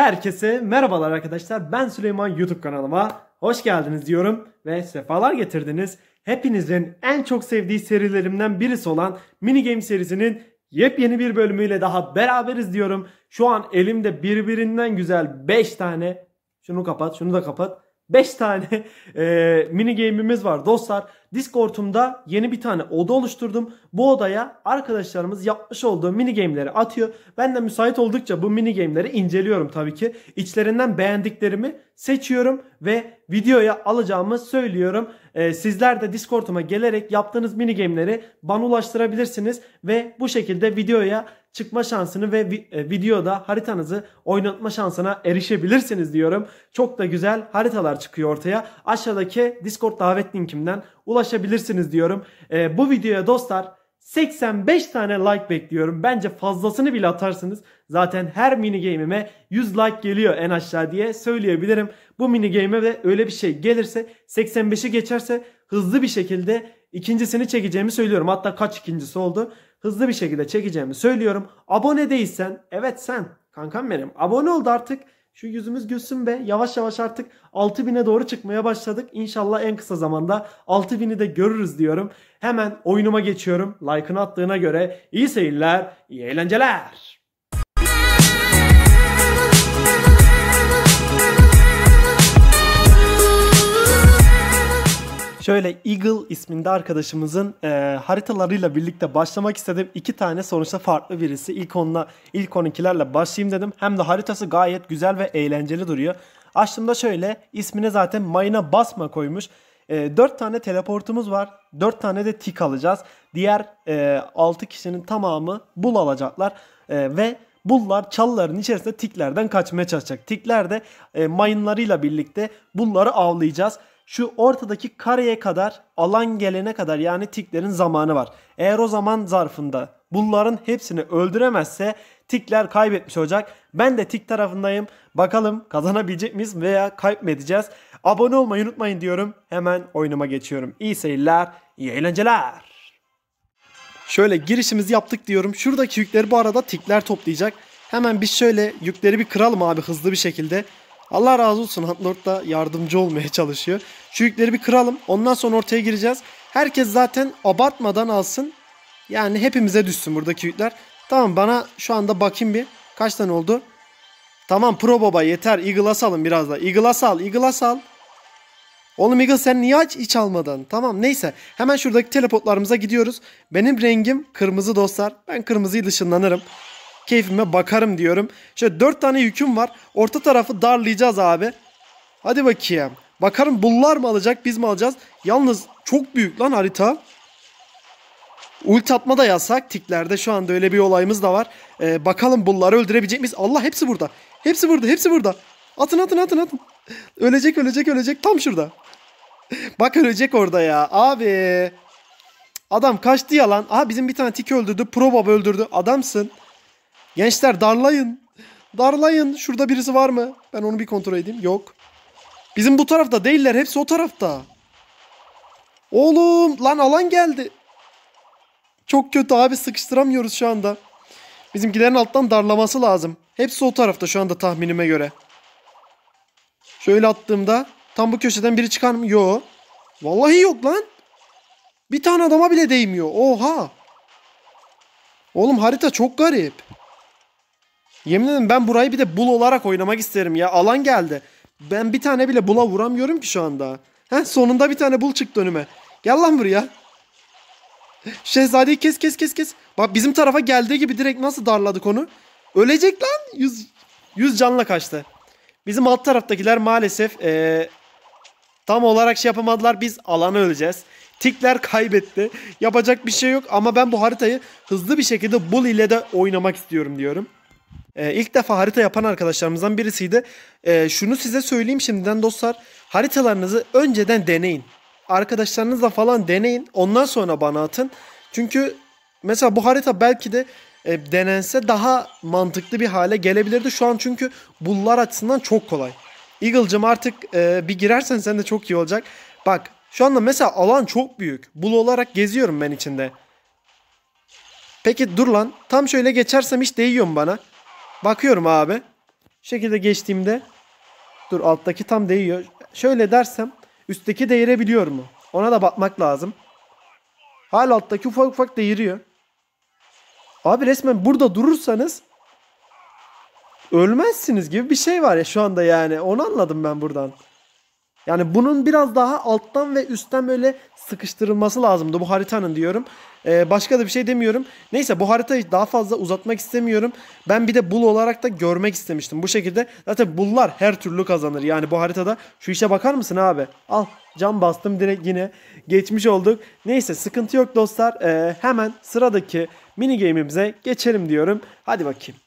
Herkese merhabalar arkadaşlar. Ben Süleyman YouTube kanalıma hoş geldiniz diyorum ve sefalar getirdiniz. Hepinizin en çok sevdiği serilerimden birisi olan mini game serisinin yepyeni bir bölümüyle daha beraberiz diyorum. Şu an elimde birbirinden güzel 5 tane şunu kapat, şunu da kapat. 5 tane e, mini game'imiz var dostlar. Discord'umda yeni bir tane oda oluşturdum. Bu odaya arkadaşlarımız yapmış olduğu mini game'leri atıyor. Ben de müsait oldukça bu mini game'leri inceliyorum tabii ki. İçlerinden beğendiklerimi seçiyorum ve videoya alacağımı söylüyorum. Ee, sizler de Discord'uma gelerek yaptığınız mini game'leri bana ulaştırabilirsiniz ve bu şekilde videoya çıkma şansını ve e, videoda haritanızı oynatma şansına erişebilirsiniz diyorum. Çok da güzel haritalar çıkıyor ortaya. Aşağıdaki Discord davet linkimden ulaşabilirsiniz diyorum. E, bu videoya dostlar 85 tane like bekliyorum. Bence fazlasını bile atarsınız. Zaten her mini game'ime 100 like geliyor en aşağı diye söyleyebilirim. Bu mini game'e de öyle bir şey gelirse 85'i geçerse hızlı bir şekilde ikincisini çekeceğimi söylüyorum. Hatta kaç ikincisi oldu? hızlı bir şekilde çekeceğimi söylüyorum. Abone değilsen evet sen kankam benim abone oldu artık. Şu yüzümüz gülsün be. Yavaş yavaş artık 6000'e doğru çıkmaya başladık. İnşallah en kısa zamanda 6000'i de görürüz diyorum. Hemen oyunuma geçiyorum. Like'ını attığına göre iyi seyirler, iyi eğlenceler. Şöyle Eagle isminde arkadaşımızın e, haritalarıyla birlikte başlamak istedim. İki tane sonuçta farklı birisi. İlk onunla, ilk 12'lerle başlayayım dedim. Hem de haritası gayet güzel ve eğlenceli duruyor. Açtığımda şöyle ismini zaten mayına basma koymuş. E, 4 tane teleportumuz var. 4 tane de tik alacağız. Diğer e, 6 kişinin tamamı bul alacaklar. E, ve Bullar çalıların içerisinde tiklerden kaçmaya çalışacak. Tikler de e, mayınlarıyla birlikte bunları avlayacağız şu ortadaki kareye kadar alan gelene kadar yani tiklerin zamanı var. Eğer o zaman zarfında bunların hepsini öldüremezse tikler kaybetmiş olacak. Ben de tik tarafındayım. Bakalım kazanabilecek miyiz veya kaybedeceğiz. Abone olmayı unutmayın diyorum. Hemen oynama geçiyorum. İyi seyirler, iyi eğlenceler. Şöyle girişimizi yaptık diyorum. Şuradaki yükleri bu arada tikler toplayacak. Hemen biz şöyle yükleri bir kıralım abi hızlı bir şekilde. Allah razı olsun Antlord da yardımcı olmaya çalışıyor. Şu yükleri bir kıralım. Ondan sonra ortaya gireceğiz. Herkes zaten abartmadan alsın. Yani hepimize düşsün buradaki yükler. Tamam bana şu anda bakayım bir. Kaç tane oldu? Tamam pro baba yeter. Eagle'a salın biraz da. Eagle'a sal. Eagle'a sal. Oğlum Eagle sen niye aç hiç almadan? Tamam neyse. Hemen şuradaki telepotlarımıza gidiyoruz. Benim rengim kırmızı dostlar. Ben kırmızıyı dışınlanırım keyfime bakarım diyorum. İşte 4 tane yüküm var. Orta tarafı darlayacağız abi. Hadi bakayım. Bakarım bunlar mı alacak biz mi alacağız? Yalnız çok büyük lan harita. Ulti atma da yasak tiklerde şu anda öyle bir olayımız da var. Ee, bakalım bunları öldürebilecek miyiz? Allah hepsi burada. Hepsi burada hepsi burada. Atın atın atın atın. Ölecek ölecek ölecek tam şurada. Bak ölecek orada ya abi. Adam kaçtı yalan. Aha bizim bir tane tik öldürdü. Pro öldürdü. Adamsın. Gençler darlayın. Darlayın. Şurada birisi var mı? Ben onu bir kontrol edeyim. Yok. Bizim bu tarafta değiller. Hepsi o tarafta. Oğlum lan alan geldi. Çok kötü abi sıkıştıramıyoruz şu anda. Bizimkilerin alttan darlaması lazım. Hepsi o tarafta şu anda tahminime göre. Şöyle attığımda tam bu köşeden biri çıkar mı? Yo. Vallahi yok lan. Bir tane adama bile değmiyor. Oha. Oğlum harita çok garip. Yemin ederim ben burayı bir de bul olarak oynamak isterim ya. Alan geldi. Ben bir tane bile bula vuramıyorum ki şu anda. Heh, sonunda bir tane bul çıktı önüme. Gel lan buraya. Şehzadeyi kes kes kes kes. Bak bizim tarafa geldiği gibi direkt nasıl darladık onu. Ölecek lan. yüz yüz canla kaçtı. Bizim alt taraftakiler maalesef ee, tam olarak şey yapamadılar. Biz alanı öleceğiz. Tikler kaybetti. Yapacak bir şey yok ama ben bu haritayı hızlı bir şekilde bul ile de oynamak istiyorum diyorum. Ee, ilk defa harita yapan arkadaşlarımızdan birisiydi. Ee, şunu size söyleyeyim şimdiden dostlar. Haritalarınızı önceden deneyin. Arkadaşlarınızla falan deneyin. Ondan sonra bana atın. Çünkü mesela bu harita belki de e, denense daha mantıklı bir hale gelebilirdi. Şu an çünkü bullar açısından çok kolay. Eagle'cım artık e, bir girersen sen de çok iyi olacak. Bak şu anda mesela alan çok büyük. Bul olarak geziyorum ben içinde. Peki dur lan. Tam şöyle geçersem hiç değiyor mu bana? Bakıyorum abi. şekilde geçtiğimde dur alttaki tam değiyor. Şöyle dersem üstteki değirebiliyor mu? Ona da bakmak lazım. Hala alttaki ufak ufak değiriyor. Abi resmen burada durursanız ölmezsiniz gibi bir şey var ya şu anda yani. Onu anladım ben buradan. Yani bunun biraz daha alttan ve üstten böyle sıkıştırılması lazımdı bu haritanın diyorum. Ee, başka da bir şey demiyorum. Neyse bu haritayı daha fazla uzatmak istemiyorum. Ben bir de bul olarak da görmek istemiştim. Bu şekilde zaten bullar her türlü kazanır. Yani bu haritada şu işe bakar mısın abi? Al cam bastım direkt yine geçmiş olduk. Neyse sıkıntı yok dostlar. Ee, hemen sıradaki mini game'imize geçelim diyorum. Hadi bakayım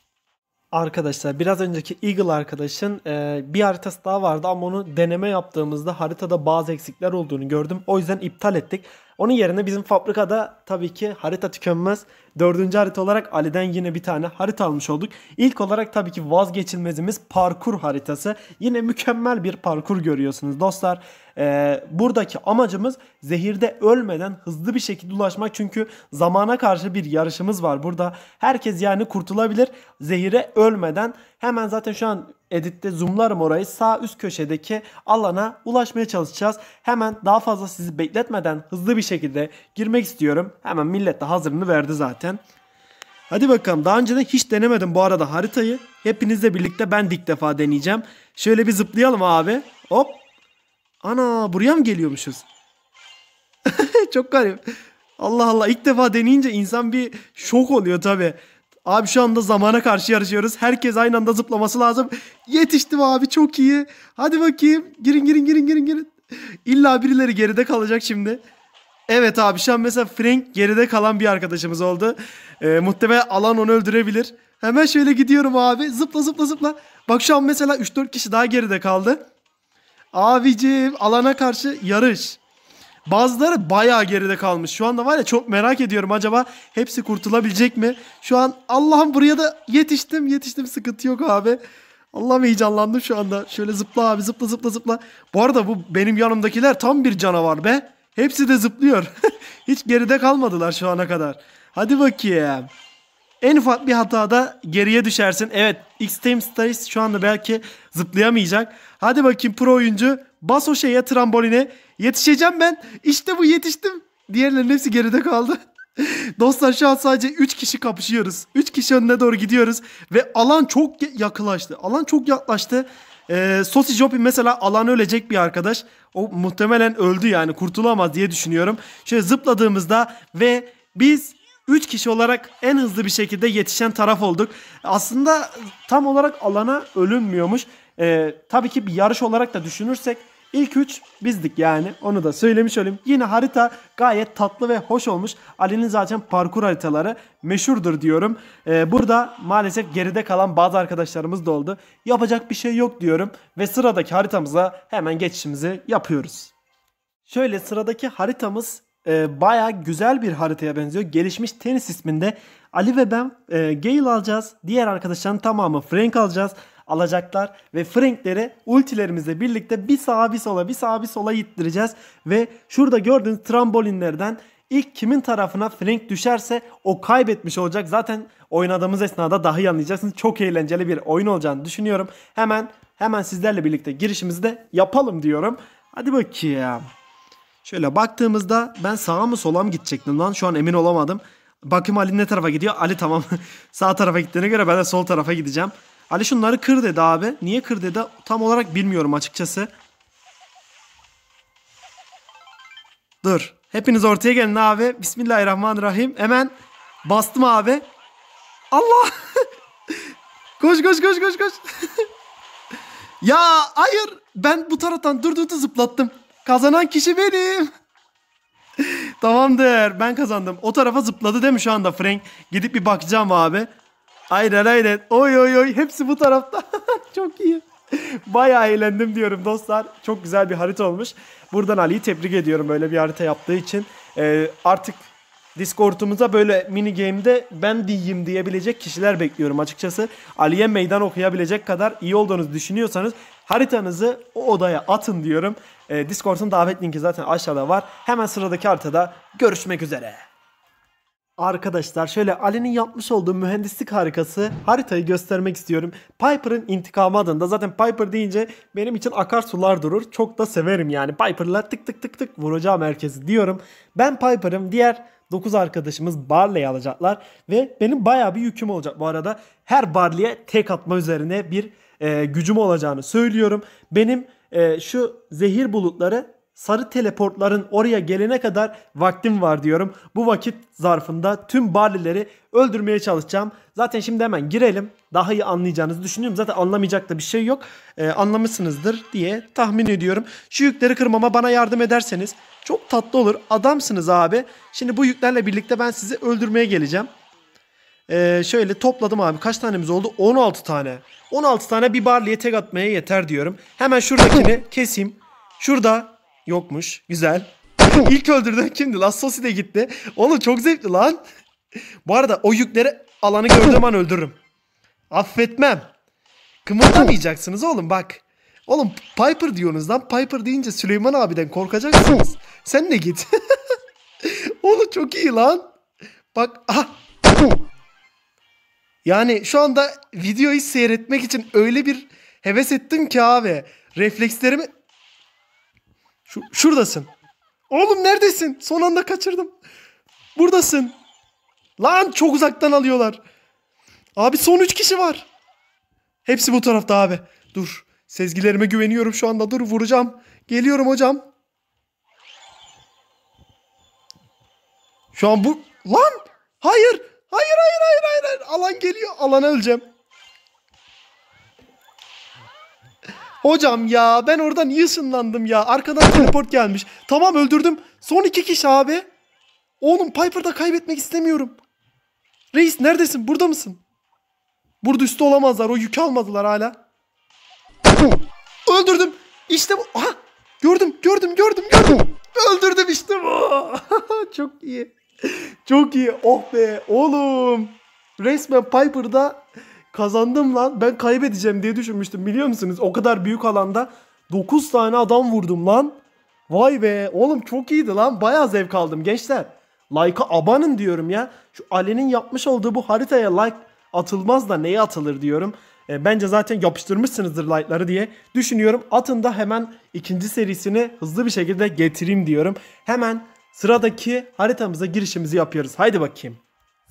arkadaşlar biraz önceki Eagle arkadaşın e, bir haritası daha vardı ama onu deneme yaptığımızda haritada bazı eksikler olduğunu gördüm. O yüzden iptal ettik. Onun yerine bizim fabrikada tabii ki harita tükenmez. Dördüncü harita olarak Ali'den yine bir tane harita almış olduk. İlk olarak tabii ki vazgeçilmezimiz parkur haritası. Yine mükemmel bir parkur görüyorsunuz dostlar. Ee, buradaki amacımız zehirde ölmeden hızlı bir şekilde ulaşmak. Çünkü zamana karşı bir yarışımız var burada. Herkes yani kurtulabilir. Zehire ölmeden hemen zaten şu an editte zoomlarım orayı sağ üst köşedeki alana ulaşmaya çalışacağız. Hemen daha fazla sizi bekletmeden hızlı bir şekilde girmek istiyorum. Hemen millet de hazırını verdi zaten. Hadi bakalım daha önceden hiç denemedim bu arada haritayı. Hepinizle birlikte ben de ilk defa deneyeceğim. Şöyle bir zıplayalım abi. Hop. Ana buraya mı geliyormuşuz? Çok garip. Allah Allah ilk defa deneyince insan bir şok oluyor tabi. Abi şu anda zamana karşı yarışıyoruz. Herkes aynı anda zıplaması lazım. Yetiştim abi çok iyi. Hadi bakayım. Girin girin girin girin girin. İlla birileri geride kalacak şimdi. Evet abi şu an mesela Frank geride kalan bir arkadaşımız oldu. Ee, muhtemelen alan onu öldürebilir. Hemen şöyle gidiyorum abi. Zıpla zıpla zıpla. Bak şu an mesela 3-4 kişi daha geride kaldı. Abicim alana karşı yarış. Bazıları bayağı geride kalmış. Şu anda var ya çok merak ediyorum acaba hepsi kurtulabilecek mi? Şu an Allah'ım buraya da yetiştim yetiştim sıkıntı yok abi. Allah'ım heyecanlandım şu anda. Şöyle zıpla abi zıpla zıpla zıpla. Bu arada bu benim yanımdakiler tam bir canavar be. Hepsi de zıplıyor. Hiç geride kalmadılar şu ana kadar. Hadi bakayım. En ufak bir hatada geriye düşersin. Evet X-Team Stars şu anda belki zıplayamayacak. Hadi bakayım pro oyuncu Bas o şeye tramboline. Yetişeceğim ben. İşte bu yetiştim. Diğerlerinin hepsi geride kaldı. Dostlar şu an sadece 3 kişi kapışıyoruz. 3 kişi önüne doğru gidiyoruz. Ve alan çok yaklaştı. Alan çok yaklaştı. Ee, Sosi Jopin mesela alan ölecek bir arkadaş. O muhtemelen öldü yani kurtulamaz diye düşünüyorum. Şöyle zıpladığımızda ve biz 3 kişi olarak en hızlı bir şekilde yetişen taraf olduk. Aslında tam olarak alana ölünmüyormuş. Ee, tabii ki bir yarış olarak da düşünürsek İlk 3 bizdik yani onu da söylemiş olayım. Yine harita gayet tatlı ve hoş olmuş. Ali'nin zaten parkur haritaları meşhurdur diyorum. Ee, burada maalesef geride kalan bazı arkadaşlarımız da oldu. Yapacak bir şey yok diyorum ve sıradaki haritamıza hemen geçişimizi yapıyoruz. Şöyle sıradaki haritamız e, baya güzel bir haritaya benziyor. Gelişmiş tenis isminde Ali ve ben e, Gale alacağız. Diğer arkadaşların tamamı Frank alacağız alacaklar ve Frank'leri ultilerimizle birlikte bir sağa bir sola bir sağa bir sola ittireceğiz. Ve şurada gördüğünüz trambolinlerden ilk kimin tarafına Frank düşerse o kaybetmiş olacak. Zaten oynadığımız esnada dahi anlayacaksınız. Çok eğlenceli bir oyun olacağını düşünüyorum. Hemen hemen sizlerle birlikte girişimizi de yapalım diyorum. Hadi bakayım. Şöyle baktığımızda ben sağa mı sola mı gidecektim lan şu an emin olamadım. Bakayım Ali ne tarafa gidiyor? Ali tamam sağ tarafa gittiğine göre ben de sol tarafa gideceğim. Ali şunları kır dedi abi. Niye kır dedi tam olarak bilmiyorum açıkçası. Dur. Hepiniz ortaya gelin abi. Bismillahirrahmanirrahim. Hemen bastım abi. Allah. koş koş koş koş koş. ya hayır. Ben bu taraftan dur dur zıplattım. Kazanan kişi benim. Tamamdır. Ben kazandım. O tarafa zıpladı değil mi şu anda Frank? Gidip bir bakacağım abi. Aynen aynen. Oy oy oy hepsi bu tarafta. Çok iyi. Bayağı eğlendim diyorum dostlar. Çok güzel bir harita olmuş. Buradan Ali'yi tebrik ediyorum böyle bir harita yaptığı için. Ee, artık Discord'umuza böyle mini game'de ben diyeyim diyebilecek kişiler bekliyorum açıkçası. Ali'ye meydan okuyabilecek kadar iyi olduğunuzu düşünüyorsanız haritanızı o odaya atın diyorum. Ee, Discord'un davet linki zaten aşağıda var. Hemen sıradaki haritada görüşmek üzere. Arkadaşlar şöyle Ali'nin yapmış olduğu mühendislik harikası haritayı göstermek istiyorum. Piper'ın intikamı adında zaten Piper deyince benim için akarsular durur. Çok da severim yani Piper'la tık tık tık tık vuracağım merkezi diyorum. Ben Piper'ım diğer 9 arkadaşımız barley alacaklar ve benim baya bir yüküm olacak bu arada. Her Barley'e tek atma üzerine bir e, gücüm olacağını söylüyorum. Benim e, şu zehir bulutları sarı teleportların oraya gelene kadar vaktim var diyorum. Bu vakit zarfında tüm barlileri öldürmeye çalışacağım. Zaten şimdi hemen girelim. Daha iyi anlayacağınızı düşünüyorum. Zaten anlamayacak da bir şey yok. Ee, anlamışsınızdır diye tahmin ediyorum. Şu yükleri kırmama bana yardım ederseniz çok tatlı olur. Adamsınız abi. Şimdi bu yüklerle birlikte ben sizi öldürmeye geleceğim. Ee, şöyle topladım abi. Kaç tanemiz oldu? 16 tane. 16 tane bir Barley'e tek atmaya yeter diyorum. Hemen şuradakini keseyim. Şurada Yokmuş. Güzel. İlk öldürdüğün kimdi lan? Sosi de gitti. Oğlum çok zevkli lan. Bu arada o yükleri alanı gördüğüm an öldürürüm. Affetmem. Kımıldamayacaksınız oğlum bak. Oğlum Piper diyorsunuz lan. Piper deyince Süleyman abiden korkacaksınız. Sen de git. oğlum çok iyi lan. Bak ah. Yani şu anda videoyu seyretmek için öyle bir heves ettim ki abi. Reflekslerimi şuradasın. Oğlum neredesin? Son anda kaçırdım. Buradasın. Lan çok uzaktan alıyorlar. Abi son 3 kişi var. Hepsi bu tarafta abi. Dur. Sezgilerime güveniyorum şu anda. Dur vuracağım. Geliyorum hocam. Şu an bu... Lan! Hayır! Hayır hayır hayır hayır! Alan geliyor. Alan öleceğim. Hocam ya ben oradan niye ışınlandım ya? Arkadan teleport gelmiş. Tamam öldürdüm. Son iki kişi abi. Oğlum Piper'da kaybetmek istemiyorum. Reis neredesin? Burada mısın? Burada üstü olamazlar. O yükü almadılar hala. Öldürdüm. İşte bu. Aha. Gördüm, gördüm, gördüm, gördüm. Öldürdüm işte bu. Çok iyi. Çok iyi. Oh be oğlum. Resmen Piper'da Kazandım lan. Ben kaybedeceğim diye düşünmüştüm biliyor musunuz? O kadar büyük alanda 9 tane adam vurdum lan. Vay be oğlum çok iyiydi lan. Baya zevk aldım gençler. Like'a abanın diyorum ya. Şu Ali'nin yapmış olduğu bu haritaya like atılmaz da neye atılır diyorum. E, bence zaten yapıştırmışsınızdır like'ları diye düşünüyorum. Atın da hemen ikinci serisini hızlı bir şekilde getireyim diyorum. Hemen sıradaki haritamıza girişimizi yapıyoruz. Haydi bakayım.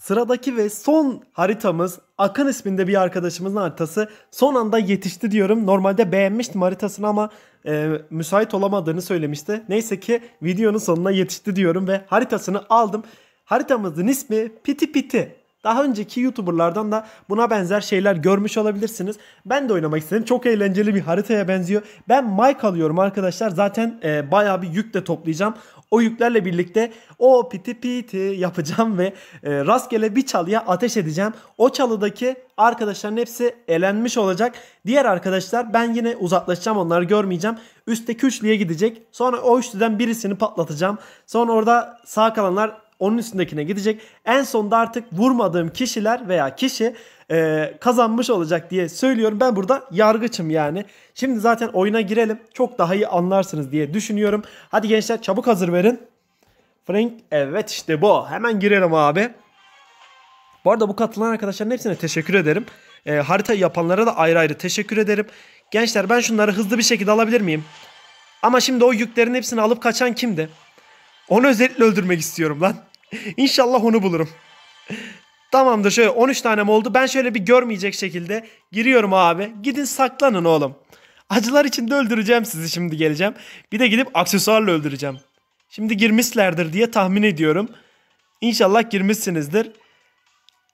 Sıradaki ve son haritamız Akan isminde bir arkadaşımızın haritası. Son anda yetişti diyorum. Normalde beğenmiştim haritasını ama e, müsait olamadığını söylemişti. Neyse ki videonun sonuna yetişti diyorum ve haritasını aldım. Haritamızın ismi Piti Piti. Daha önceki YouTuber'lardan da buna benzer şeyler görmüş olabilirsiniz. Ben de oynamak istedim. Çok eğlenceli bir haritaya benziyor. Ben Mike alıyorum arkadaşlar. Zaten e, bayağı bir yük de toplayacağım. O yüklerle birlikte o piti piti yapacağım ve e, rastgele bir çalıya ateş edeceğim. O çalıdaki arkadaşların hepsi elenmiş olacak. Diğer arkadaşlar ben yine uzaklaşacağım onları görmeyeceğim. Üstteki üçlüye gidecek. Sonra o üçlüden birisini patlatacağım. Sonra orada sağ kalanlar onun üstündekine gidecek. En sonda artık vurmadığım kişiler veya kişi e, kazanmış olacak diye söylüyorum. Ben burada yargıçım yani. Şimdi zaten oyuna girelim. Çok daha iyi anlarsınız diye düşünüyorum. Hadi gençler çabuk hazır verin. Frank evet işte bu. Hemen girelim abi. Bu arada bu katılan arkadaşların hepsine teşekkür ederim. E, haritayı yapanlara da ayrı ayrı teşekkür ederim. Gençler ben şunları hızlı bir şekilde alabilir miyim? Ama şimdi o yüklerin hepsini alıp kaçan kimdi? Onu özellikle öldürmek istiyorum lan. İnşallah onu bulurum. Tamamdır şöyle 13 tanem oldu. Ben şöyle bir görmeyecek şekilde giriyorum abi. Gidin saklanın oğlum. Acılar içinde öldüreceğim sizi şimdi geleceğim. Bir de gidip aksesuarla öldüreceğim. Şimdi girmişlerdir diye tahmin ediyorum. İnşallah girmişsinizdir.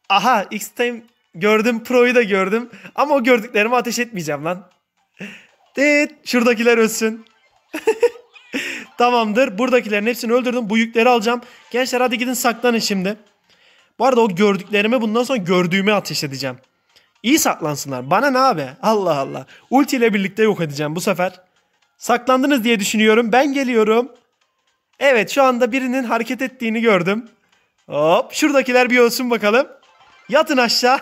Aha X-Time gördüm. Pro'yu da gördüm. Ama o gördüklerimi ateş etmeyeceğim lan. Evet şuradakiler ölsün. Tamamdır. Buradakilerin hepsini öldürdüm. Bu yükleri alacağım. Gençler hadi gidin saklanın şimdi. Bu arada o gördüklerimi bundan sonra gördüğümü ateş edeceğim. İyi saklansınlar. Bana ne abi? Allah Allah. Ulti ile birlikte yok edeceğim bu sefer. Saklandınız diye düşünüyorum. Ben geliyorum. Evet şu anda birinin hareket ettiğini gördüm. Hop şuradakiler bir olsun bakalım. Yatın aşağı.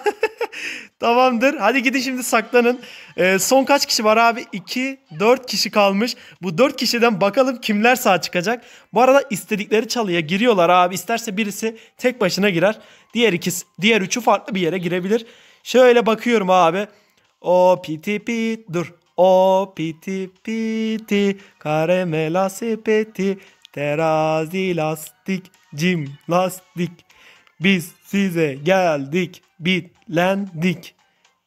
Tamamdır. Hadi gidin şimdi saklanın. Ee, son kaç kişi var abi? 2, 4 kişi kalmış. Bu 4 kişiden bakalım kimler sağ çıkacak. Bu arada istedikleri çalıya giriyorlar abi. İsterse birisi tek başına girer. Diğer ikisi, diğer üçü farklı bir yere girebilir. Şöyle bakıyorum abi. O piti pit dur. O piti piti karamela sepeti terazi lastik cim lastik biz size geldik, bitlendik.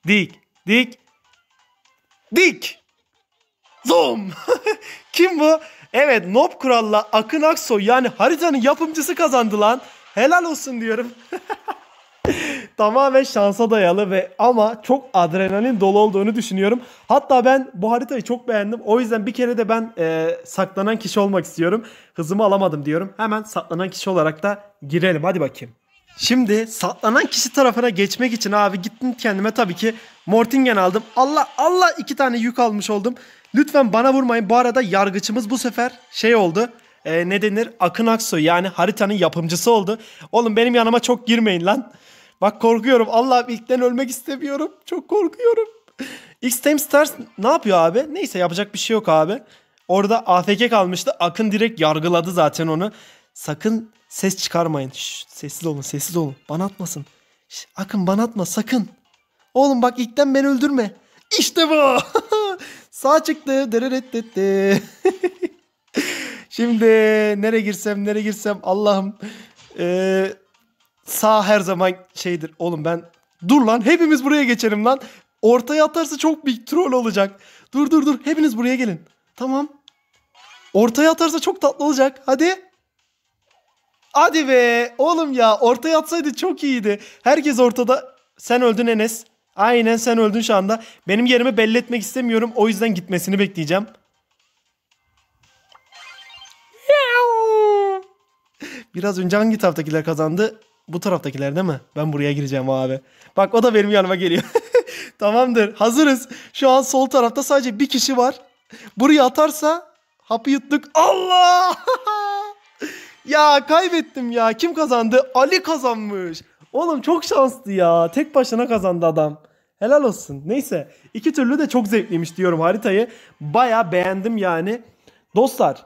Dik, dik, dik. zoom. Kim bu? Evet, Nob Kural'la Akın Aksoy yani haritanın yapımcısı kazandı lan. Helal olsun diyorum. tamamen şansa dayalı ve ama çok adrenalin dolu olduğunu düşünüyorum. Hatta ben bu haritayı çok beğendim. O yüzden bir kere de ben e, saklanan kişi olmak istiyorum. Hızımı alamadım diyorum. Hemen saklanan kişi olarak da girelim. Hadi bakayım. Şimdi saklanan kişi tarafına geçmek için abi gittim kendime tabii ki Mortingen aldım. Allah Allah iki tane yük almış oldum. Lütfen bana vurmayın. Bu arada yargıçımız bu sefer şey oldu. E, ne denir? Akın Aksoy yani haritanın yapımcısı oldu. Oğlum benim yanıma çok girmeyin lan. Bak korkuyorum. Allah ilkten ölmek istemiyorum. Çok korkuyorum. X-Time Stars ne yapıyor abi? Neyse yapacak bir şey yok abi. Orada AFK kalmıştı. Akın direkt yargıladı zaten onu. Sakın Ses çıkarmayın. Şş, sessiz olun sessiz olun. Bana atmasın. Şş, Akın bana atma sakın. Oğlum bak ilkten beni öldürme. İşte bu. Sağ çıktı. Şimdi nereye girsem nereye girsem Allah'ım. Ee, sağ her zaman şeydir. Oğlum ben dur lan hepimiz buraya geçelim lan. Ortaya atarsa çok büyük troll olacak. Dur dur dur hepiniz buraya gelin. Tamam. Ortaya atarsa çok tatlı olacak. Hadi. Hadi be oğlum ya ortaya atsaydı çok iyiydi. Herkes ortada. Sen öldün Enes. Aynen sen öldün şu anda. Benim yerimi belli etmek istemiyorum. O yüzden gitmesini bekleyeceğim. Biraz önce hangi taraftakiler kazandı? Bu taraftakiler değil mi? Ben buraya gireceğim abi. Bak o da benim yanıma geliyor. Tamamdır. Hazırız. Şu an sol tarafta sadece bir kişi var. Buraya atarsa hapı yuttuk. Allah! Ya kaybettim ya. Kim kazandı? Ali kazanmış. Oğlum çok şanslı ya. Tek başına kazandı adam. Helal olsun. Neyse. iki türlü de çok zevkliymiş diyorum haritayı. Baya beğendim yani. Dostlar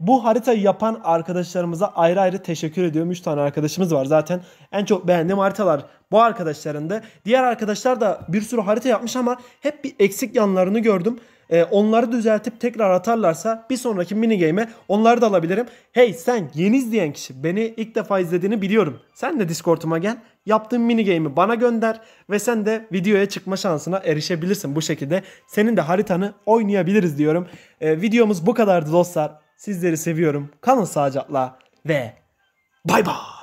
bu haritayı yapan arkadaşlarımıza ayrı ayrı teşekkür ediyorum. 3 tane arkadaşımız var zaten. En çok beğendiğim haritalar bu arkadaşların da. Diğer arkadaşlar da bir sürü harita yapmış ama hep bir eksik yanlarını gördüm. E, onları düzeltip tekrar atarlarsa bir sonraki mini game'e onları da alabilirim. Hey sen yeni izleyen kişi beni ilk defa izlediğini biliyorum. Sen de Discord'uma gel. Yaptığın mini game'i bana gönder ve sen de videoya çıkma şansına erişebilirsin bu şekilde. Senin de haritanı oynayabiliriz diyorum. E, videomuz bu kadardı dostlar. Sizleri seviyorum. Kalın sağlıcakla ve bay bay.